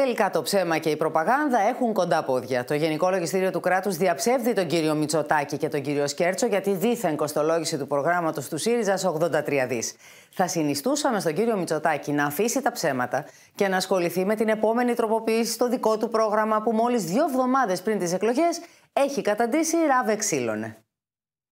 Τελικά το ψέμα και η προπαγάνδα έχουν κοντά πόδια. Το Γενικό Λογιστήριο του Κράτους διαψεύδει τον κύριο Μητσοτάκη και τον κύριο Σκέρτσο για τη δίθεν κοστολόγηση του προγράμματος του ΣΥΡΙΖΑ 83 δις. Θα συνιστούσαμε στον κύριο Μητσοτάκη να αφήσει τα ψέματα και να ασχοληθεί με την επόμενη τροποποίηση στο δικό του πρόγραμμα που μόλις δύο εβδομάδες πριν τις εκλογές έχει καταντήσει ράβε ξύλωνε.